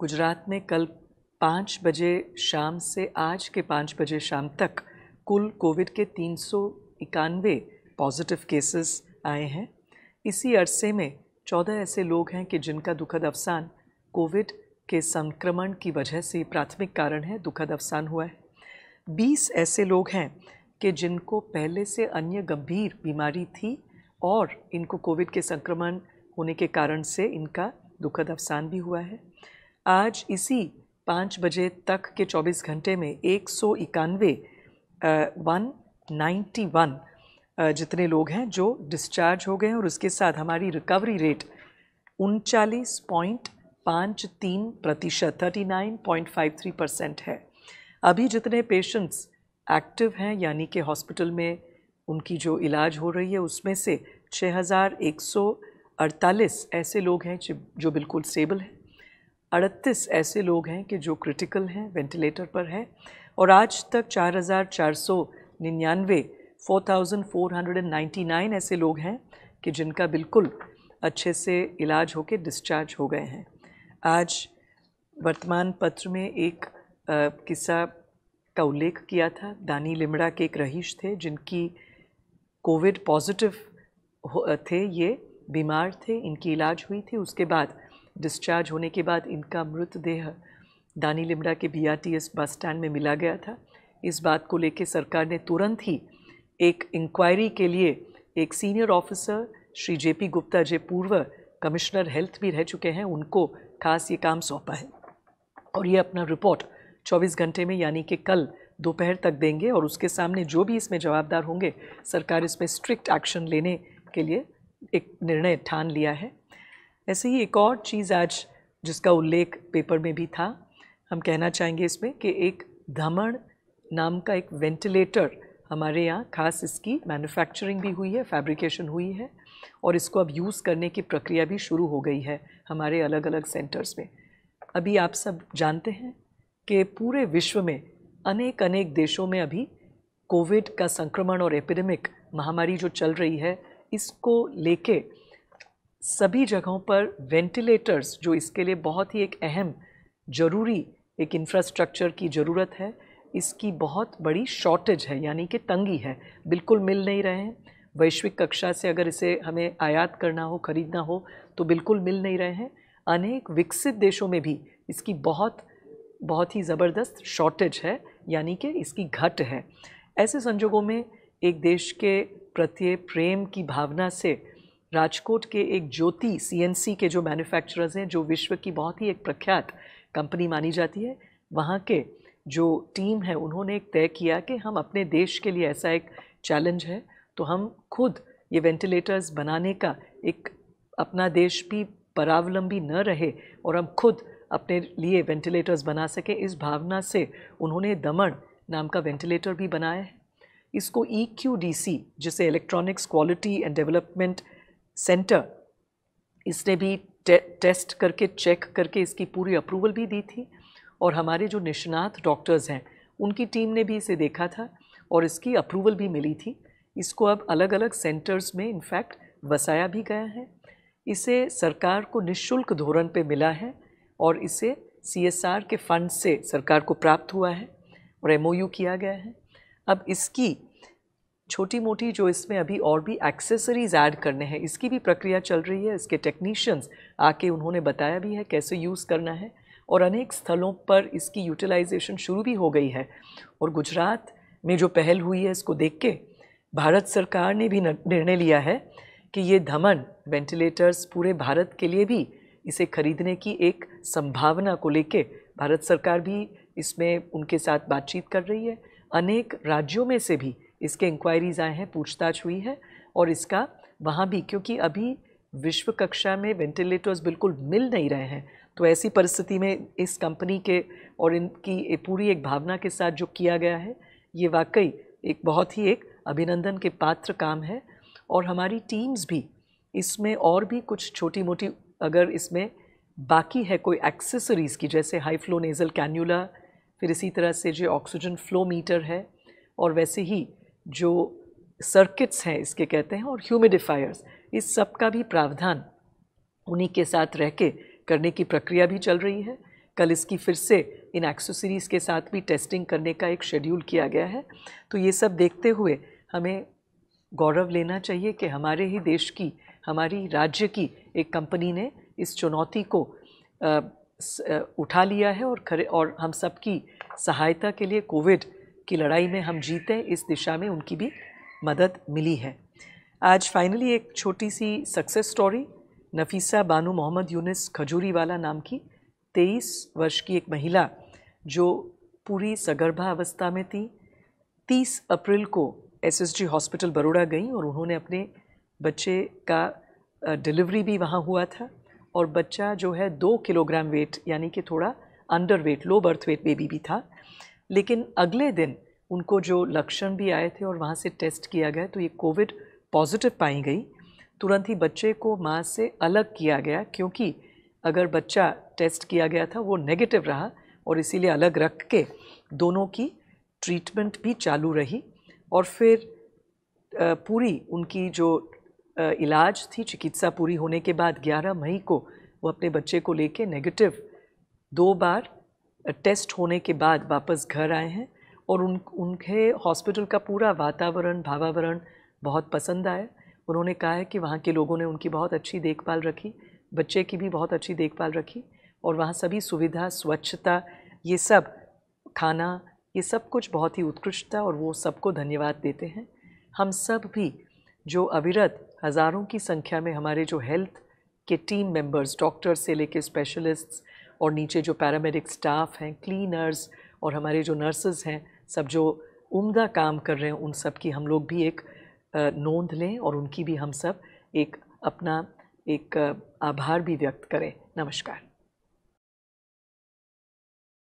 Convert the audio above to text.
गुजरात में कल पाँच बजे शाम से आज के पाँच बजे शाम तक कुल कोविड के तीन सौ इक्यानवे पॉजिटिव केसेस आए हैं इसी अरसे में चौदह ऐसे लोग हैं कि जिनका दुखद अवसान कोविड के संक्रमण की वजह से प्राथमिक कारण है दुखद अवसान हुआ है बीस ऐसे लोग हैं कि जिनको पहले से अन्य गंभीर बीमारी थी और इनको कोविड के संक्रमण होने के कारण से इनका दुखद अवसान भी हुआ है आज इसी पाँच बजे तक के 24 घंटे में एक सौ इक्यानवे वन नाइन्टी वन जितने लोग हैं जो डिस्चार्ज हो गए हैं और उसके साथ हमारी रिकवरी रेट उनचालीस पॉइंट पाँच तीन प्रतिशत thirty nine point five three percent है अभी जितने पेशेंट्स एक्टिव हैं यानी कि हॉस्पिटल में उनकी जो इलाज हो रही है उसमें से छः हज़ार एक सौ अड़तालीस ऐसे लोग हैं जो बिल्कुल स्टेबल हैं अड़तीस ऐसे लोग हैं कि जो क्रिटिकल हैं वेंटिलेटर पर हैं और आज तक चार चार हज़ार सौ निन्यानवे four four thousand hundred and ninety nine ऐसे लोग हैं कि जिनका बिल्कुल अच्छे से इलाज होकर डिस्चार्ज हो गए हैं आज वर्तमान पत्र में एक किस्सा का उल्लेख किया था दानी लिमड़ा के एक रहीश थे जिनकी कोविड पॉजिटिव थे ये बीमार थे इनकी इलाज हुई थी उसके बाद डिस्चार्ज होने के बाद इनका मृतदेह दानी लिमड़ा के बीआरटीएस बस स्टैंड में मिला गया था इस बात को लेकर सरकार ने तुरंत ही एक इंक्वायरी के लिए एक senior officer Shri J P Gupta जे पूर्व कमिश्नर हेल्थ भी रह चुके हैं उनको खास ये काम सौंपा है और ये अपना रिपोर्ट 24 घंटे में यानी कि कल दोपहर तक देंगे और उसके सामने जो भी इसमें जवाबदार होंगे सरकार इसमें स्ट्रिक्ट एक्शन लेने के लिए एक निर्णय ठान लिया है ऐसे ही एक और चीज़ आज जिसका उल्लेख पेपर में भी था हम कहना चाहेंगे इसमें कि एक धमण नाम का एक वेंटिलेटर हमारे यहाँ खास इसकी मैन्युफैक्चरिंग भी हुई है फैब्रिकेशन हुई है और इसको अब यूज़ करने की प्रक्रिया भी शुरू हो गई है हमारे अलग अलग सेंटर्स में अभी आप सब जानते हैं कि पूरे विश्व में अनेक अनेक देशों में अभी कोविड का संक्रमण और एपिडेमिक महामारी जो चल रही है इसको लेके सभी जगहों पर वेंटिलेटर्स जो इसके लिए बहुत ही एक अहम ज़रूरी एक इंफ्रास्ट्रक्चर की ज़रूरत है इसकी बहुत बड़ी शॉर्टेज है यानी कि तंगी है बिल्कुल मिल नहीं रहे हैं वैश्विक कक्षा से अगर इसे हमें आयात करना हो खरीदना हो तो बिल्कुल मिल नहीं रहे हैं अनेक विकसित देशों में भी इसकी बहुत बहुत ही ज़बरदस्त शॉर्टेज है यानी कि इसकी घट है ऐसे संजोगों में एक देश के प्रत्ये प्रेम की भावना से राजकोट के एक ज्योति सीएनसी के जो मैन्युफैक्चरर्स हैं जो विश्व की बहुत ही एक प्रख्यात कंपनी मानी जाती है वहाँ के जो टीम है उन्होंने एक तय किया कि हम अपने देश के लिए ऐसा एक चैलेंज है तो हम खुद ये वेंटिलेटर्स बनाने का एक अपना देश भी परावलंबी न रहे और हम खुद अपने लिए वेंटिलेटर्स बना सकें इस भावना से उन्होंने दमन नाम का वेंटिलेटर भी बनाया है इसको ई e जिसे electronics quality and development centre इसने भी टे, टेस्ट करके चेक करके इसकी पूरी अप्रूवल भी दी थी और हमारे जो निष्णात डॉक्टर्स हैं उनकी टीम ने भी इसे देखा था और इसकी अप्रूवल भी मिली थी इसको अब अलग अलग सेंटर्स में इनफैक्ट बसाया भी गया है इसे सरकार को निशुल्क धोरण पे मिला है और इसे सी के फंड से सरकार को प्राप्त हुआ है और एम किया गया है अब इसकी छोटी मोटी जो इसमें अभी और भी एक्सेसरीज ऐड करने हैं इसकी भी प्रक्रिया चल रही है इसके टेक्नीशियंस आके उन्होंने बताया भी है कैसे यूज़ करना है और अनेक स्थलों पर इसकी यूटिलाइजेशन शुरू भी हो गई है और गुजरात में जो पहल हुई है इसको देख के भारत सरकार ने भी निर्णय लिया है कि ये धमन वेंटिलेटर्स पूरे भारत के लिए भी इसे खरीदने की एक संभावना को लेके भारत सरकार भी इसमें उनके साथ बातचीत कर रही है अनेक राज्यों में से भी इसके इंक्वायरीज़ आए हैं पूछताछ हुई है और इसका वहाँ भी क्योंकि अभी विश्व कक्षा में वेंटिलेटर्स बिल्कुल मिल नहीं रहे हैं तो ऐसी परिस्थिति में इस कंपनी के और इनकी पूरी एक भावना के साथ जो किया गया है ये वाकई एक बहुत ही एक अभिनंदन के पात्र काम है और हमारी टीम्स भी इसमें और भी कुछ छोटी मोटी अगर इसमें बाकी है कोई एक्सेसरीज़ की जैसे हाई फ्लो नेज़ल कैन्यूला फिर इसी तरह से जो ऑक्सीजन फ्लो मीटर है और वैसे ही जो सर्किट्स हैं इसके कहते हैं और ह्यूमिडिफायर्स इस सब का भी प्रावधान उन्हीं के साथ रह के करने की प्रक्रिया भी चल रही है कल इसकी फिर से इन एक्सेसरीज़ के साथ भी टेस्टिंग करने का एक शेड्यूल किया गया है तो ये सब देखते हुए हमें गौरव लेना चाहिए कि हमारे ही देश की हमारी राज्य की एक कंपनी ने इस चुनौती को उठा लिया है और खरे और हम सबकी सहायता के लिए कोविड की लड़ाई में हम जीते इस दिशा में उनकी भी मदद मिली है आज फाइनली एक छोटी सी success story Nafisa Banu Mohammad Yunus Khajuriwala नाम की तेईस वर्ष की एक महिला जो पूरी सगर्भा अवस्था में थी तीस अप्रैल को एसएसजी हॉस्पिटल बड़ोड़ा गई और उन्होंने अपने बच्चे का डिलीवरी भी वहाँ हुआ था और बच्चा जो है दो किलोग्राम वेट यानी कि थोड़ा under weight low birth weight baby भी था लेकिन अगले दिन उनको जो लक्षण भी आए थे और वहाँ से टेस्ट किया गया तो ये कोविड पॉजिटिव पाई गई तुरंत ही बच्चे को माँ से अलग किया गया क्योंकि अगर बच्चा टेस्ट किया गया था वो नेगेटिव रहा और इसीलिए अलग रख के दोनों की ट्रीटमेंट भी चालू रही और फिर पूरी उनकी जो इलाज थी चिकित्सा पूरी होने के बाद 11 मई को वो अपने बच्चे को लेके नेगेटिव दो बार टेस्ट होने के बाद वापस घर आए हैं और उन उनके हॉस्पिटल का पूरा वातावरण भावावरण बहुत पसंद आया उन्होंने कहा है कि वहाँ के लोगों ने उनकी बहुत अच्छी देखभाल रखी बच्चे की भी बहुत अच्छी देखभाल रखी और वहाँ सभी सुविधा स्वच्छता ये सब खाना ये सब कुछ बहुत ही उत्कृष्ट था और वो सबको धन्यवाद देते हैं हम सब भी जो अविरत हज़ारों की संख्या में हमारे जो हेल्थ के टीम मेंबर्स डॉक्टर्स से लेकर स्पेशलिस्ट्स और नीचे जो पैरामेडिक स्टाफ हैं क्लीनर्स और हमारे जो नर्सेज हैं सब जो उम्दा काम कर रहे हैं उन सब की हम लोग भी एक नोंद लें और उनकी भी हम सब एक अपना एक आभार भी व्यक्त करें नमस्कार